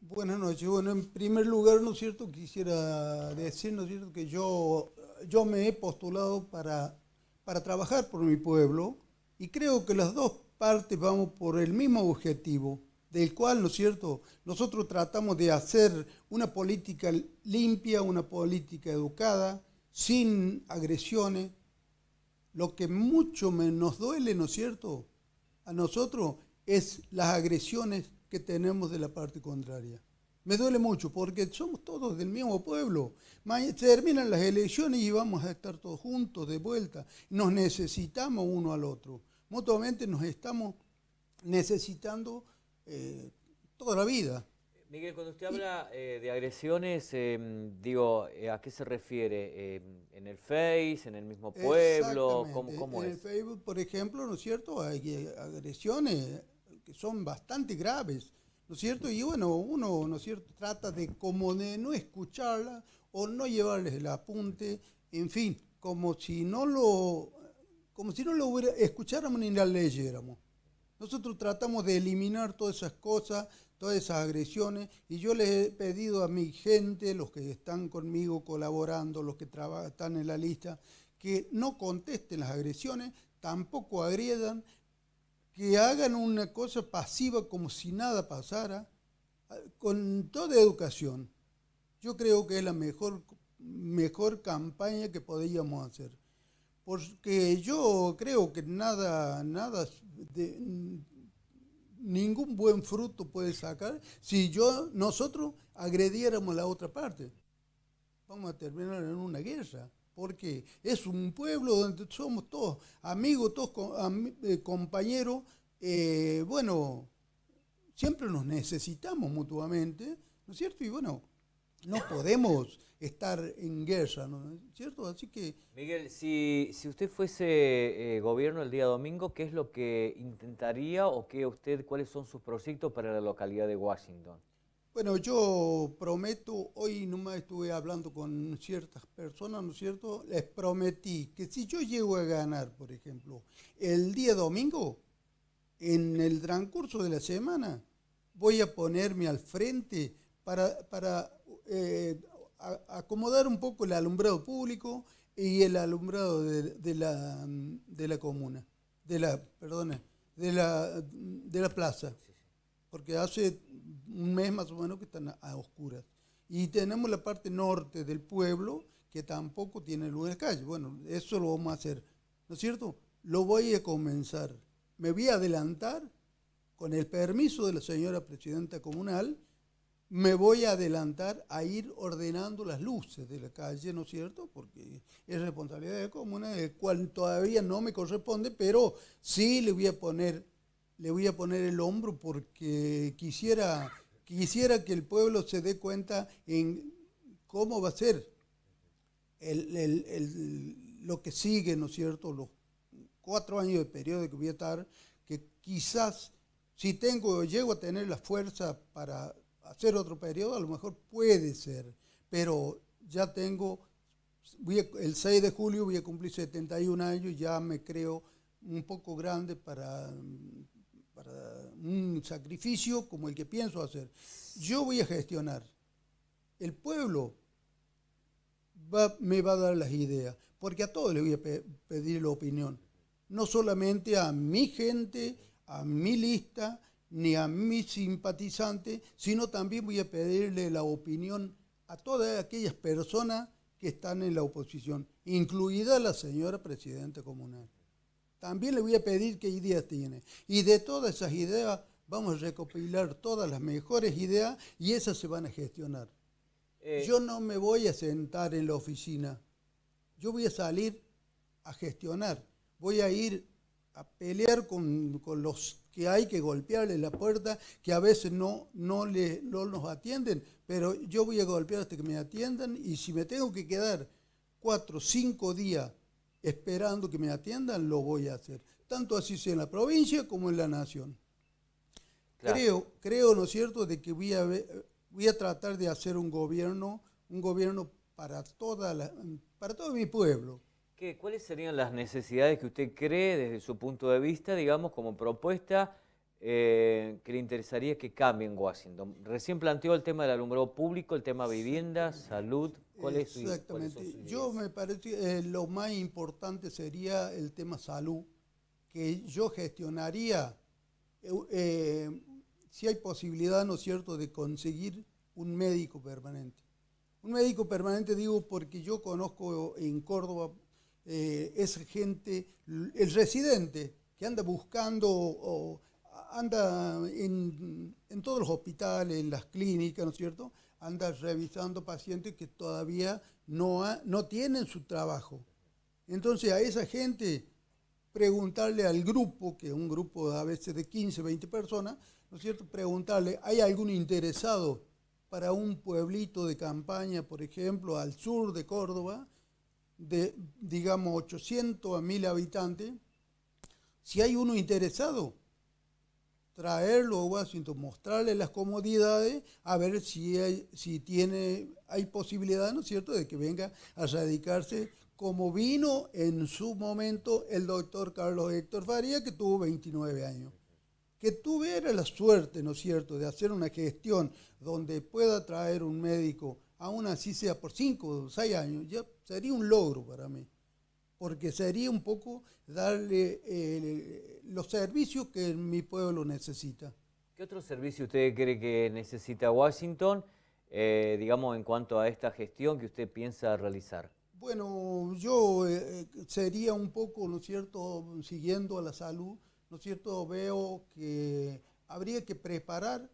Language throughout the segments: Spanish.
Buenas noches. Bueno, en primer lugar, ¿no es cierto? Quisiera decir, ¿no es cierto?, que yo, yo me he postulado para, para trabajar por mi pueblo y creo que las dos partes vamos por el mismo objetivo, del cual, ¿no es cierto?, nosotros tratamos de hacer una política limpia, una política educada, sin agresiones. Lo que mucho menos nos duele, ¿no es cierto?, a nosotros es las agresiones que tenemos de la parte contraria. Me duele mucho porque somos todos del mismo pueblo. Eh, terminan las elecciones y vamos a estar todos juntos de vuelta. Nos necesitamos uno al otro. Mutuamente nos estamos necesitando eh, toda la vida. Miguel, cuando usted habla eh, de agresiones, digo, ¿a qué se refiere? ¿En el Face? ¿En el mismo pueblo? ¿Cómo, cómo en es? el Facebook, por ejemplo, ¿no es cierto? Hay agresiones que son bastante graves, ¿no es cierto? Y bueno, uno, ¿no es cierto?, trata de como de no escucharla o no llevarles el apunte, en fin, como si no lo, como si no lo hubiera, escucháramos ni la leyéramos. Nosotros tratamos de eliminar todas esas cosas, todas esas agresiones, y yo les he pedido a mi gente, los que están conmigo colaborando, los que están en la lista, que no contesten las agresiones, tampoco agredan que hagan una cosa pasiva como si nada pasara, ah, con toda educación, yo creo que es la mejor, mejor campaña que podríamos hacer. Porque yo creo que nada, nada mm, ningún buen fruto puede sacar si yo, nosotros agrediéramos la otra parte. Vamos a terminar en una guerra porque es un pueblo donde somos todos amigos, todos eh, compañeros, eh, bueno, siempre nos necesitamos mutuamente, ¿no es cierto? Y bueno, no podemos estar en guerra, ¿no es cierto? Así que... Miguel, si, usted fuese eh, gobierno el día domingo, ¿qué es lo que intentaría o qué usted, cuáles son sus proyectos para la localidad de Washington? Bueno, yo prometo, hoy nomás estuve hablando con ciertas personas, ¿no es cierto? Les prometí que si yo llego a ganar, por ejemplo, el día domingo, en el transcurso de la semana, voy a ponerme al frente para, eh, acomodar un poco el alumbrado público y el alumbrado de, la, de la comuna, de la, perdona, de la, de la plaza porque hace un mes más o menos que están a, oscuras. Y tenemos la parte norte del pueblo que tampoco tiene luz de calle. Bueno, eso lo vamos a hacer, ¿no es cierto? Lo voy a comenzar. Me voy a adelantar con el permiso de la señora presidenta comunal, me voy a adelantar a ir ordenando las luces de la calle, ¿no es cierto? Porque es responsabilidad de la comuna, el cual todavía no me corresponde, pero sí le voy a poner le voy a poner el hombro porque quisiera, quisiera que el pueblo se dé cuenta en cómo va a ser lo que sigue, ¿no es cierto? Los cuatro años de periodo que voy a estar, que quizás si tengo llego a tener la fuerza para hacer otro periodo, a lo mejor puede ser, pero ya tengo, el 6 de julio voy a cumplir 71 años, ya me creo un poco grande para un sacrificio como el que pienso hacer. Yo voy a gestionar. El pueblo me va a dar las ideas, porque a todos les voy a pedir la opinión. No solamente a mi gente, a mi lista, ni a mi simpatizante, sino también voy a pedirle la opinión a todas aquellas personas que están en la oposición, incluida la señora presidenta comunal también le voy a pedir qué ideas tiene. Y de todas esas ideas vamos a recopilar todas las mejores ideas y esas se van a gestionar. Eh. yo no me voy a sentar en la oficina, yo voy a salir a gestionar, voy a ir a pelear con, los que hay que golpearle la puerta, que a veces no, no, le, no nos atienden, pero yo voy a golpear hasta que me atiendan y si me tengo que quedar cuatro, cinco días esperando que me atiendan, lo voy a hacer. Tanto así sea en la provincia como en la nación. Creo, creo, ¿no es cierto?, de que voy a, voy a tratar de hacer un gobierno, un gobierno para, toda la, para todo mi pueblo. ¿Qué, ¿Cuáles serían las necesidades que usted cree desde su punto de vista, digamos, como propuesta? Eh, que le interesaría que cambie en Washington. Recién planteó el tema del alumbrado público, el tema vivienda, salud. ¿Cuál es su Exactamente. yo me parece eh, lo más importante sería el tema salud, que yo gestionaría, eh, si hay posibilidad, ¿no es cierto?, de conseguir un médico permanente. Un médico permanente digo porque yo conozco en Córdoba esa gente, el residente que anda buscando o, anda en, todos los hospitales, en las clínicas, ¿no es cierto? Anda revisando pacientes que todavía no, no tienen su trabajo. Entonces a esa gente preguntarle al grupo, que es un grupo a veces de 15, 20 personas, ¿no es cierto? Preguntarle, ¿hay algún interesado para un pueblito de campaña, por ejemplo, al sur de Córdoba, de, digamos, 800 a 1000 habitantes? Si hay uno interesado, traerlo a Washington, mostrarle las comodidades, a ver si hay, si tiene, hay posibilidad, ¿no es cierto?, de que venga a radicarse como vino en su momento el doctor Carlos Héctor Faría, que tuvo 29 años. Que tuviera la suerte, ¿no es cierto?, de hacer una gestión donde pueda traer un médico, aún así sea por 5 o 6 años, ya sería un logro para mí porque sería un poco darle eh, los servicios que mi pueblo necesita. ¿Qué otro servicio usted cree que necesita Washington, eh, digamos, en cuanto a esta gestión que usted piensa realizar? Bueno, yo eh, sería un poco, ¿no es cierto?, siguiendo a la salud, ¿no es cierto?, veo que habría que preparar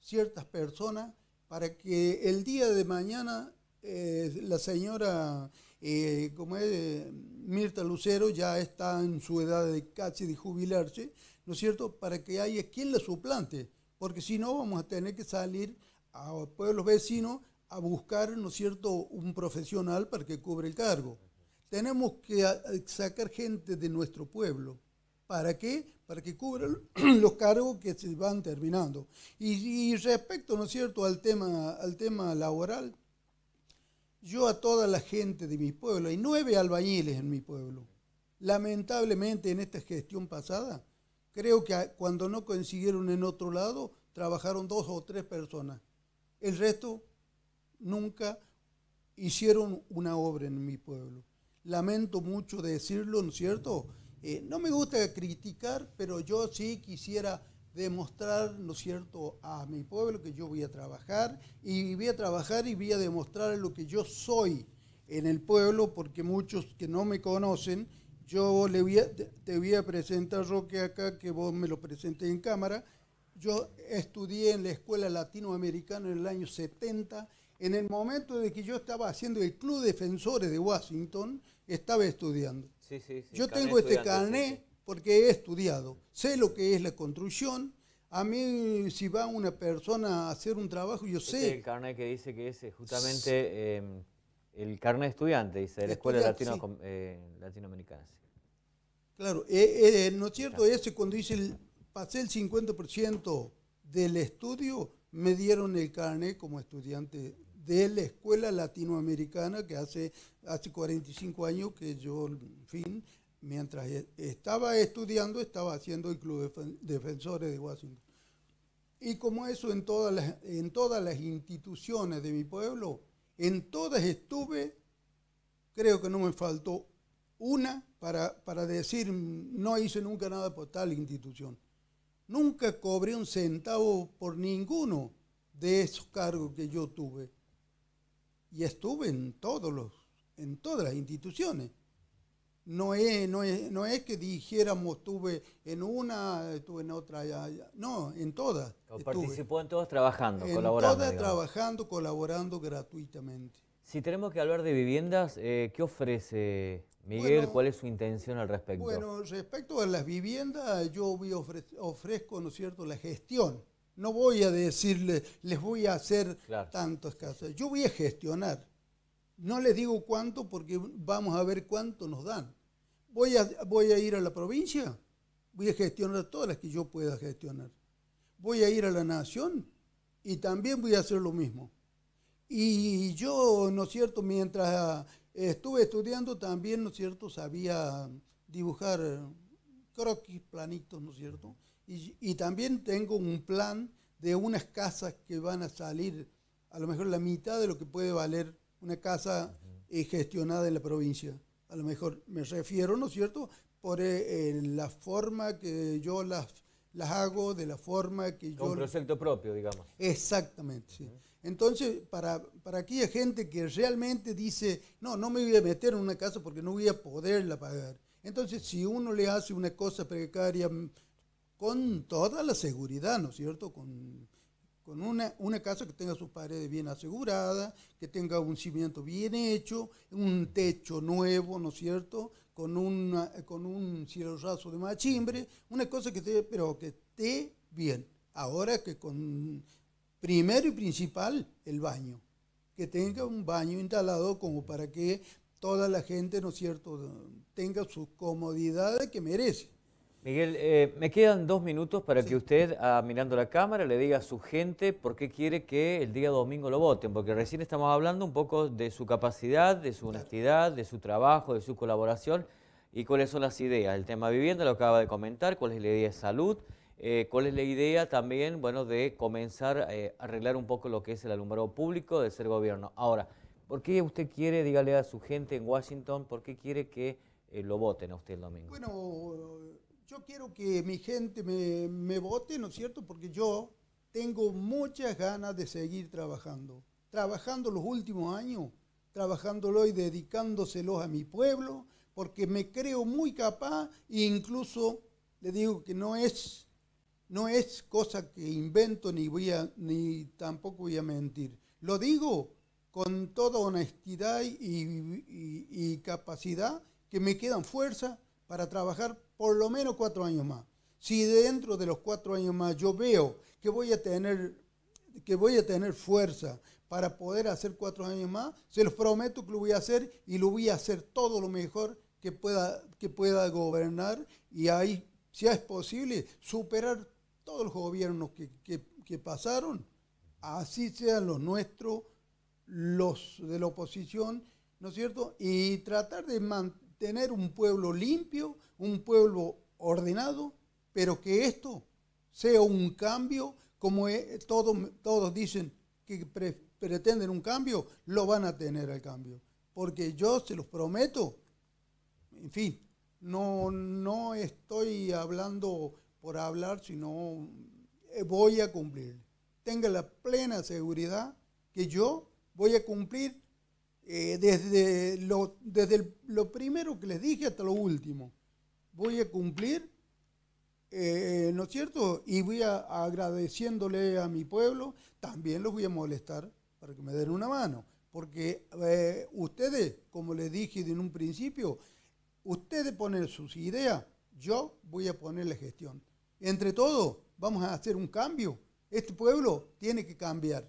ciertas personas para que el día de mañana la señora eh, como es, eh, Mirta Lucero ya está en su edad de casi de jubilarse, ¿no es cierto?, para que haya quien la suplante, porque si no vamos a tener que salir a pueblos vecinos a buscar, ¿no es cierto?, un profesional para que cubra el cargo. Tenemos que sacar gente de nuestro pueblo. ¿Para qué? Para que cubra los cargos que se van terminando. Y, y respecto, ¿no es cierto?, al tema, al tema laboral, yo a toda la gente de mi pueblo, hay nueve albañiles en mi pueblo, lamentablemente en esta gestión pasada, creo que cuando no consiguieron en otro lado, trabajaron dos o tres personas. El resto nunca hicieron una obra en mi pueblo. Lamento mucho decirlo, ¿no es cierto? Eh, no me gusta criticar, pero yo sí quisiera demostrar, ¿no es cierto?, a mi pueblo que yo voy a trabajar y voy a trabajar y voy a demostrar lo que yo soy en el pueblo, porque muchos que no me conocen, yo le voy te voy a presentar, Roque, acá, que vos me lo presentes en cámara. Yo estudié en la escuela latinoamericana en el año 70. En el momento de que yo estaba haciendo el Club Defensores de Washington, estaba estudiando. Sí, sí, sí, yo tengo este carnet porque he estudiado, sé lo que es la construcción. A mí, si va una persona a hacer un trabajo, yo este sé. el carnet que dice que es justamente em, el carnet estudiante, dice, de la Escuela eh, Latinoamericana. Claro, eh, eh, ¿no es cierto? Ese cuando dice, el, pasé el 50% del estudio, me dieron el carnet como estudiante de la escuela latinoamericana que hace, hace 45 años que yo, en fin, mientras e, estaba estudiando, estaba haciendo el Club de Defensores de Washington. Y como eso en todas las, en todas las instituciones de mi pueblo, en todas estuve, creo que no me faltó una para, para decir, no hice nunca nada por tal institución. Nunca cobré un centavo por ninguno de esos cargos que yo tuve. Y estuve en, todos los, en todas las instituciones. No es, no es, no es que dijéramos, tuve en una, estuve en otra, ya, no, en todas. participó en todas trabajando, colaborando. todas trabajando, colaborando gratuitamente. Si tenemos que hablar de viviendas, eh, ¿qué ofrece Miguel? ¿Cuál es su intención al respecto? Bueno, respecto a las viviendas, yo voy ofrezco, ¿no cierto?, la gestión. No voy a decirle, les voy a hacer tantas tantos casos. Yo voy a gestionar. No les digo cuánto porque vamos a ver cuánto nos dan. Voy a, voy a ir a la provincia, voy a gestionar todas las que yo pueda gestionar. Voy a ir a la nación y también voy a hacer lo mismo. Y yo, ¿no es cierto?, mientras estuve estudiando también, ¿no es cierto?, sabía dibujar croquis, planitos, ¿no es cierto? y, también tengo un plan de unas casas que van a salir, a lo mejor la mitad de lo que puede valer una casa eh, gestionada en la provincia. A lo mejor me refiero, ¿no es cierto?, por eh, eh, la forma que yo las, las hago, de la forma que yo... Un proyecto propio, digamos. Exactamente, sí. Entonces, para, para aquella gente que realmente dice, no, no me voy a meter en una casa porque no voy a poderla pagar. Entonces, si uno le hace una cosa precaria mm, con toda la seguridad, ¿no es cierto? Con, con una, una casa que tenga sus paredes bien aseguradas, que tenga un cimiento bien hecho, un techo nuevo, ¿no es cierto? Con, una, con un cielo raso de machimbre, una cosa que esté, pero que esté bien. Ahora que con, primero y principal, el baño. Que tenga un baño instalado como para que toda la gente, ¿no es cierto?, tenga su comodidad que merece. Miguel, eh, me quedan dos minutos para que usted, ah, mirando la cámara, le diga a su gente por qué quiere que el día domingo lo voten, porque recién estamos hablando un poco de su capacidad, de su honestidad, de su trabajo, de su colaboración y cuáles son las ideas. El tema vivienda lo acaba de comentar, cuál es la idea de salud, eh, cuál es la idea también, bueno, de comenzar eh, a arreglar un poco lo que es el alumbrado público, de ser gobierno. Ahora, ¿por qué usted quiere, dígale a su gente en Washington, por qué quiere que lo voten a usted el domingo? Bueno yo quiero que mi gente me, vote, ¿no es cierto? Porque yo tengo muchas ganas de seguir trabajando. Trabajando los últimos años, trabajándolo y dedicándoselo a mi pueblo, porque me creo muy capaz e incluso le digo que no es, no es cosa que invento ni, voy ni tampoco voy a mentir. Lo digo con toda honestidad y, y capacidad, que me quedan fuerzas para trabajar por lo menos cuatro años más. Si dentro de los cuatro años más yo veo que voy a tener, que voy a tener fuerza para poder hacer cuatro años más, se los prometo que lo voy a hacer y lo voy a hacer todo lo mejor que pueda, que pueda gobernar y ahí, si es posible, superar todos los gobiernos que, que, que pasaron, así sean los nuestros, los de la oposición, ¿no es cierto? Y tratar de mantener tener un pueblo limpio, un pueblo ordenado, pero que esto sea un cambio, como todos, todos dicen que pretenden un cambio, lo van a tener el cambio. Porque yo se los prometo, en fin, no, no estoy hablando por hablar, sino eh, voy a cumplir. Tenga la plena seguridad que yo voy a cumplir eh, desde, lo, desde lo primero que les dije hasta lo último, voy a cumplir, eh, ¿no es cierto? Y voy a, agradeciéndole a mi pueblo, también los voy a molestar para que me den una mano. Porque eh, ustedes, como les dije en un principio, ustedes ponen sus ideas, yo voy a poner la gestión. Entre todos, vamos a hacer un cambio. Este pueblo tiene que cambiar.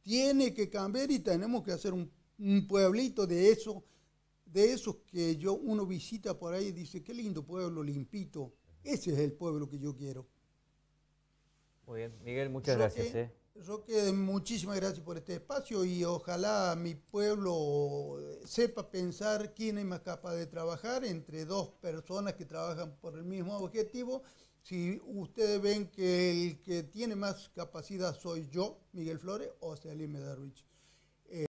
Tiene que cambiar y tenemos que hacer un un pueblito de esos, de esos que yo uno visita por ahí y dice, qué lindo pueblo, limpito. Ese es el pueblo que yo quiero. Muy bien, Miguel, muchas gracias. ¿eh? Roque, eh. muchísimas gracias por este espacio y ojalá mi pueblo eh, sepa pensar quién es más capaz de trabajar entre dos personas que trabajan por el mismo objetivo. Si ustedes ven que el que tiene más capacidad soy yo, Miguel Flores, o Selim Darwish.